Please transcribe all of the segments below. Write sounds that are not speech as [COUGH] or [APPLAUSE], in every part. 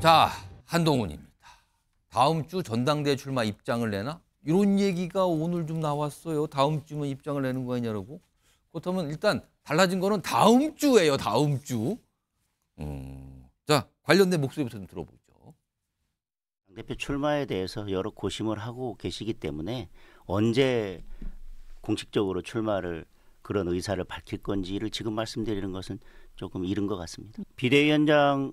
자, 한동훈입니다. 다음 주전당대 출마 입장을 내나? 이런 얘기가 오늘 좀 나왔어요. 다음 주면 입장을 내는 거 아니냐고. 그렇다면 일단 달라진 거는 다음 주예요. 다음 주. 음. 자, 관련된 목소리부터 좀 들어보죠. 대표 출마에 대해서 여러 고심을 하고 계시기 때문에 언제 공식적으로 출마를 그런 의사를 밝힐 건지를 지금 말씀드리는 것은 조금 이른 것 같습니다. 비대위원장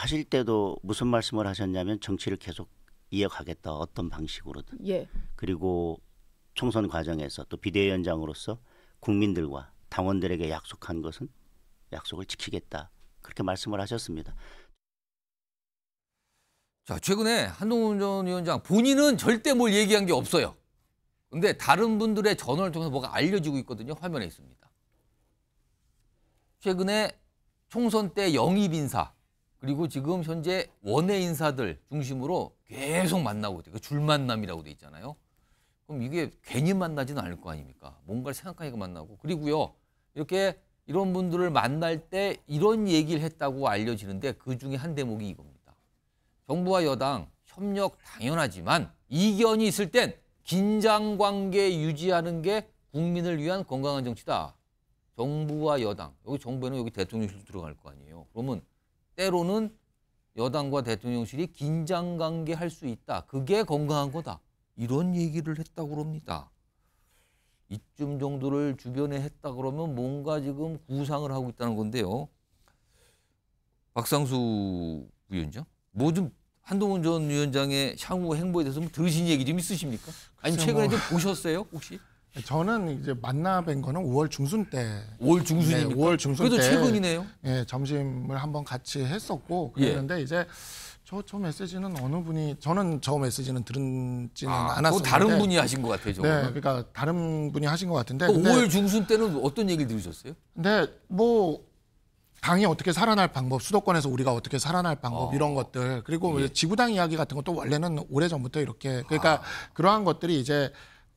하실 때도 무슨 말씀을 하셨냐면 정치를 계속 이어가겠다 어떤 방식으로든 예. 그리고 총선 과정에서 또 비대위원장으로서 국민들과 당원들에게 약속한 것은 약속을 지키겠다 그렇게 말씀을 하셨습니다. 자 최근에 한동훈 전 위원장 본인은 절대 뭘 얘기한 게 없어요. 근데 다른 분들의 전언을 통해서 뭐가 알려지고 있거든요. 화면에 있습니다. 최근에 총선 때 영입 인사 그리고 지금 현재 원외 인사들 중심으로 계속 만나고 있어요. 그 줄 만남이라고 돼 있잖아요. 그럼 이게 괜히 만나지는 않을 거 아닙니까? 뭔가를 생각하니까 만나고 그리고요 이렇게 이런 분들을 만날 때 이런 얘기를 했다고 알려지는데 그 중에 한 대목이 이겁니다. 정부와 여당 협력 당연하지만 이견이 있을 땐 긴장 관계 유지하는 게 국민을 위한 건강한 정치다. 정부와 여당 여기 정부에는 여기 대통령실도 들어갈 거 아니에요. 그러면 때로는 여당과 대통령실이 긴장 관계 할 수 있다. 그게 건강한 거다. 이런 얘기를 했다고 그럽니다. 이쯤 정도를 주변에 했다 그러면 뭔가 지금 구상을 하고 있다는 건데요. 박상수 위원장, 뭐 좀 한동훈 전 위원장의 향후 행보에 대해서 뭐 들으신 얘기 좀 있으십니까? 아니 최근에 뭐... 좀 보셨어요 혹시? 네, 저는 이제 만나 뵌 거는 5월 중순 때. 5월 중순입니까? 네, 5월 중순 그래도 때. 최근이네요. 예, 점심을 한번 같이 했었고 예. 그랬는데 예. 이제 저, 저 메시지는 어느 분이 저는 저 메시지는 들은지는 아, 않았었는 다른 분이 하신 것 같아요. 저거 네, 그러니까 다른 분이 하신 것 같은데. 그 5월 중순 때는 어떤 얘기 들으셨어요? 근데 뭐 당이 어떻게 살아날 방법, 수도권에서 우리가 어떻게 살아날 방법 어. 이런 것들 그리고 예. 지구당 이야기 같은 것도 원래는 오래 전부터 이렇게 그러니까 아. 그러한 것들이 이제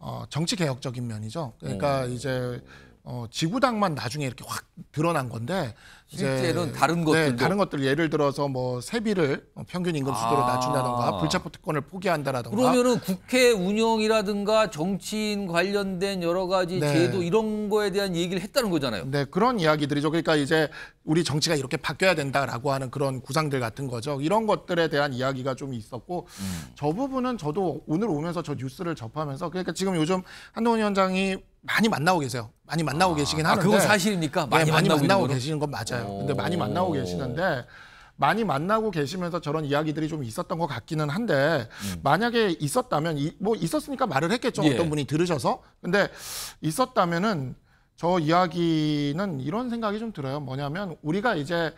어, 정치 개혁적인 면이죠. 그러니까 오. 네. 이제 어, 지구당만 나중에 이렇게 확 드러난 건데 실제는 다른 것들 네, 다른 것들 예를 들어서 뭐 세비를 평균 임금 수준으로 아. 낮춘다던가 불체포 특권을 포기한다라던가 그러면은 국회 운영이라든가 정치인 관련된 여러 가지 네. 제도 이런 거에 대한 얘기를 했다는 거잖아요. 네, 그런 이야기들이죠. 그러니까 이제 우리 정치가 이렇게 바뀌어야 된다라고 하는 그런 구상들 같은 거죠. 이런 것들에 대한 이야기가 좀 있었고 음. 저 부분은 저도 오늘 오면서 저 뉴스를 접하면서 그러니까 지금 요즘 한동훈 위원장이 많이 만나고 계세요. 많이 만나고 아, 계시긴 아, 하는데 아, 그건 사실입니까? 많이, 네, 만나고, 만나고 계시는 건 맞아요. 어. 근데 많이 만나고 계시는데 많이 만나고 계시면서 저런 이야기들이 좀 있었던 것 같기는 한데 음. 만약에 있었다면 이, 뭐 있었으니까 말을 했겠죠 예. 어떤 분이 들으셔서 근데 있었다면은 저 이야기는 이런 생각이 좀 들어요 뭐냐면 우리가 이제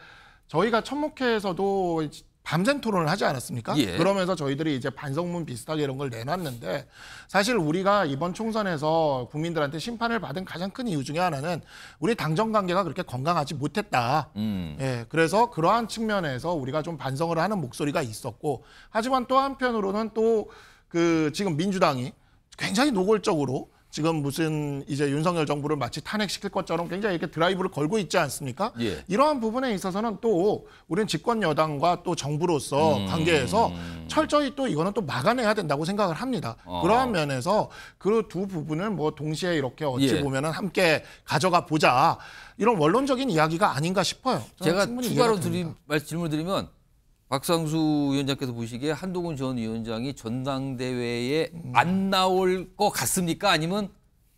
저희가 천목회에서도 밤샘 토론을 하지 않았습니까? 예. 그러면서 저희들이 이제 반성문 비슷하게 이런 걸 내놨는데 사실 우리가 이번 총선에서 국민들한테 심판을 받은 가장 큰 이유 중에 하나는 우리 당정 관계가 그렇게 건강하지 못했다. 음. 예, 그래서 그러한 측면에서 우리가 좀 반성을 하는 목소리가 있었고 하지만 또 한편으로는 또 그 지금 민주당이 굉장히 노골적으로 지금 무슨 이제 윤석열 정부를 마치 탄핵시킬 것처럼 굉장히 이렇게 드라이브를 걸고 있지 않습니까? 예. 이러한 부분에 있어서는 또 우리는 집권 여당과 또 정부로서 음. 관계에서 철저히 또 이거는 또 막아내야 된다고 생각을 합니다. 어. 그러한 면에서 그 두 부분을 뭐 동시에 이렇게 어찌 예. 보면은 함께 가져가 보자 이런 원론적인 이야기가 아닌가 싶어요. 제가 추가로 드리, 질문 드리면 박상수 위원장께서 보시기에 한동훈 전 위원장이 전당대회에 음. 안 나올 것 같습니까? 아니면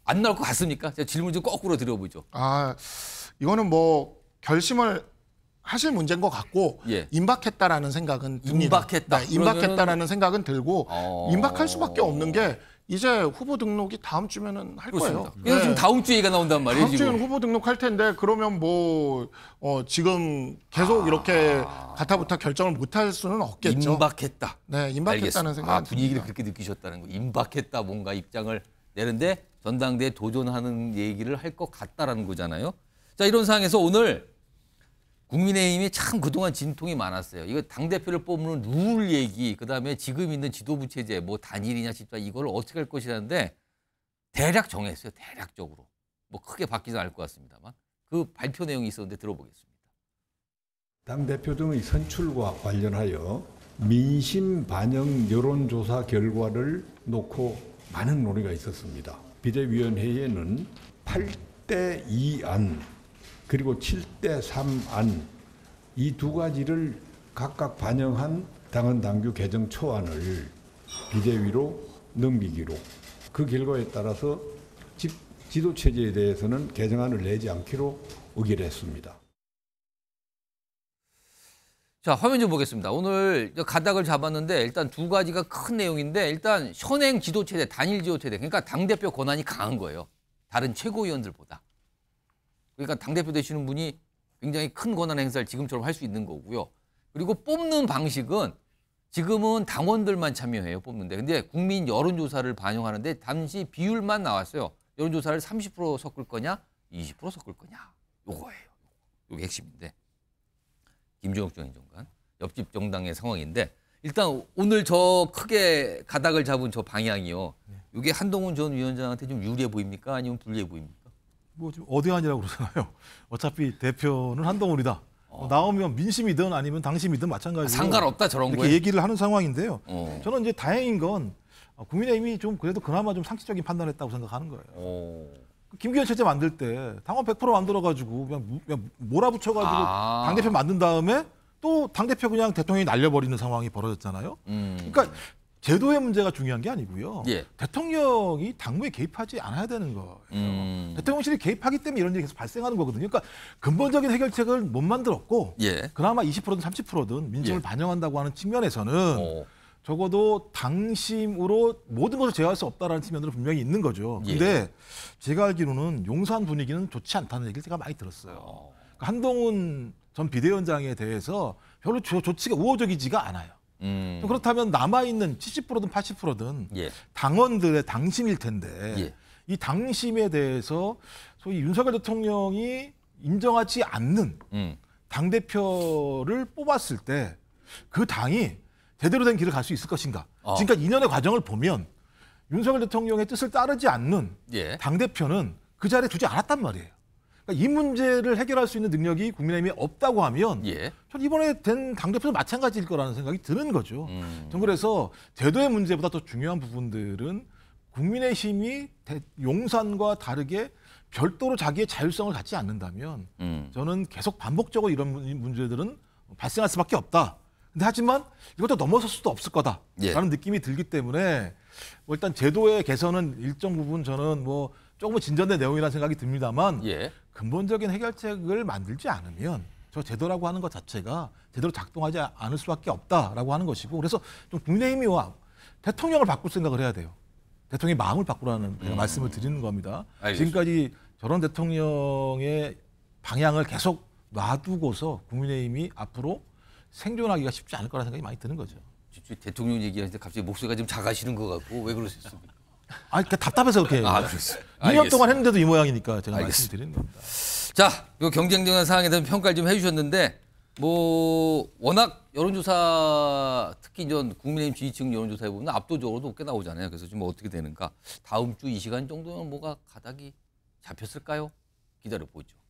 안 나올 것 같습니까? 제가 질문 좀 거꾸로 드려보죠. 아 이거는 뭐 결심을 하실 문제인 것 같고 예. 임박했다라는 생각은 듭니다. 임박했다. 네, 임박했다라는 그러면은... 생각은 들고 어... 임박할 수밖에 없는 게 이제 후보 등록이 다음 주면은 할 그렇습니다. 거예요. 네. 지금 다음 주 얘기가 나온단 말이에요. 다음 주에는 지금. 후보 등록할 텐데 그러면 뭐 어, 지금 계속 아, 이렇게 가타부타 결정을 못할 수는 없겠죠. 임박했다. 네, 임박했다는 생각. 아, 분위기를 그렇게 느끼셨다는 거. 임박했다 뭔가 입장을 내는데 전당대에 도전하는 얘기를 할 것 같다라는 거잖아요. 자 이런 상황에서 오늘 국민의힘이 참 그동안 진통이 많았어요. 이거 당대표를 뽑는 룰 얘기, 그다음에 지금 있는 지도부 체제, 뭐 단일이냐 집단 이걸 어떻게 할 것이라는데 대략 정했어요. 대략적으로. 뭐 크게 바뀌지 않을 것 같습니다만 그 발표 내용이 있었는데 들어보겠습니다. 당대표 등의 선출과 관련하여 민심 반영 여론조사 결과를 놓고 많은 논의가 있었습니다. 비대위원회에는 8대 2안 그리고 7대 3안 이 두 가지를 각각 반영한 당헌 당규 개정 초안을 비대위로 넘기기로 그 결과에 따라서 집, 지도 체제에 대해서는 개정안을 내지 않기로 의결했습니다. 자, 화면 좀 보겠습니다. 오늘 가닥을 잡았는데 일단 두 가지가 큰 내용인데 일단 현행 지도체제, 단일 지도체제, 그러니까 당대표 권한이 강한 거예요. 다른 최고위원들보다. 그러니까 당대표 되시는 분이 굉장히 큰 권한 행사를 지금처럼 할 수 있는 거고요. 그리고 뽑는 방식은 지금은 당원들만 참여해요, 뽑는데. 근데 국민 여론조사를 반영하는데 당시 비율만 나왔어요. 여론조사를 30% 섞을 거냐, 20% 섞을 거냐. 요거예요. 요게 핵심인데. 김종혁 전의정관 옆집 정당의 상황인데 일단 오늘 저 크게 가닥을 잡은 저 방향이요. 이게 네. 한동훈 전 위원장한테 좀 유리해 보입니까? 아니면 불리해 보입니까? 뭐 지금 어디 아니라고 그러잖아요. [LAUGHS] 어차피 대표는 한동훈이다. 뭐 어. 나오면 민심이든 아니면 당심이든 마찬가지로 상관없다 저런 이렇게 거에? 얘기를 하는 상황인데요. 어. 저는 이제 다행인 건 어, 국민의힘이 좀 그래도 그나마 좀 상식적인 판단했다고 생각하는 거예요. 어. 그 김기현 체제 만들 때 당원 100% 만들어가지고 그냥, 그냥 몰아붙여가지고 아. 당 대표 만든 다음에 또당 대표 그냥 대통령이 날려버리는 상황이 벌어졌잖아요. 음. 그러니까 제도의 문제가 중요한 게 아니고요. 예. 대통령이 당무에 개입하지 않아야 되는 거예요. 음. 대통령실이 개입하기 때문에 이런 일이 계속 발생하는 거거든요. 그러니까 근본적인 해결책을 못 만들었고 예. 그나마 20%든 30%든 민심을 예. 반영한다고 하는 측면에서는 오. 적어도 당심으로 모든 것을 제어할 수 없다라는 측면으로 분명히 있는 거죠. 예. 근데 제가 알기로는 용산 분위기는 좋지 않다는 얘기를 제가 많이 들었어요. 어. 그러니까 한동훈 전 비대위원장에 대해서 별로 조치가 우호적이지가 않아요. 음. 그렇다면 남아있는 70%든 80%든 예. 당원들의 당심일 텐데 예. 이 당심에 대해서 소위 윤석열 대통령이 인정하지 않는 음. 당대표를 뽑았을 때 그 당이 제대로 된 길을 갈 수 있을 것인가. 어. 지금까지 2년의 과정을 보면 윤석열 대통령의 뜻을 따르지 않는 예. 당대표는 그 자리에 두지 않았단 말이에요. 그러니까 이 문제를 해결할 수 있는 능력이 국민의힘이 없다고 하면 예. 전 이번에 된 당대표도 마찬가지일 거라는 생각이 드는 거죠. 음. 전 그래서 제도의 문제보다 더 중요한 부분들은 국민의힘이 용산과 다르게 별도로 자기의 자율성을 갖지 않는다면 음. 저는 계속 반복적으로 이런 문제들은 발생할 수밖에 없다. 근데 하지만 이것도 넘어설 수도 없을 거다라는 예. 느낌이 들기 때문에 뭐 일단 제도의 개선은 일정 부분 저는 뭐 조금 진전된 내용이라는 생각이 듭니다만 예. 근본적인 해결책을 만들지 않으면 저 제도라고 하는 것 자체가 제대로 작동하지 않을 수밖에 없다라고 하는 것이고 그래서 좀 국민의힘이와 대통령을 바꿀 생각을 해야 돼요. 대통령의 마음을 바꾸라는 음. 말씀을 드리는 겁니다. 알겠습니다. 지금까지 저런 대통령의 방향을 계속 놔두고서 국민의힘이 앞으로 생존하기가 쉽지 않을 거라는 생각이 많이 드는 거죠. 대통령 얘기하는데 갑자기 목소리가 좀 작아지는 것 같고 왜 그러셨습니까? 아, 그러니까 답답해서 그렇게. 아, 그랬어요. 2년 동안 했는데도 이 모양이니까 제가 말씀드리는 겁니다. 자, 경쟁적인 상황에 대한 평가를 좀 해주셨는데 뭐 워낙 여론조사 특히 이 국민의힘 지지층 여론조사에 보면 압도적으로 높게 나오잖아요. 그래서 지금 어떻게 되는가? 다음 주 이 시간 정도면 뭐가 가닥이 잡혔을까요? 기다려 보죠.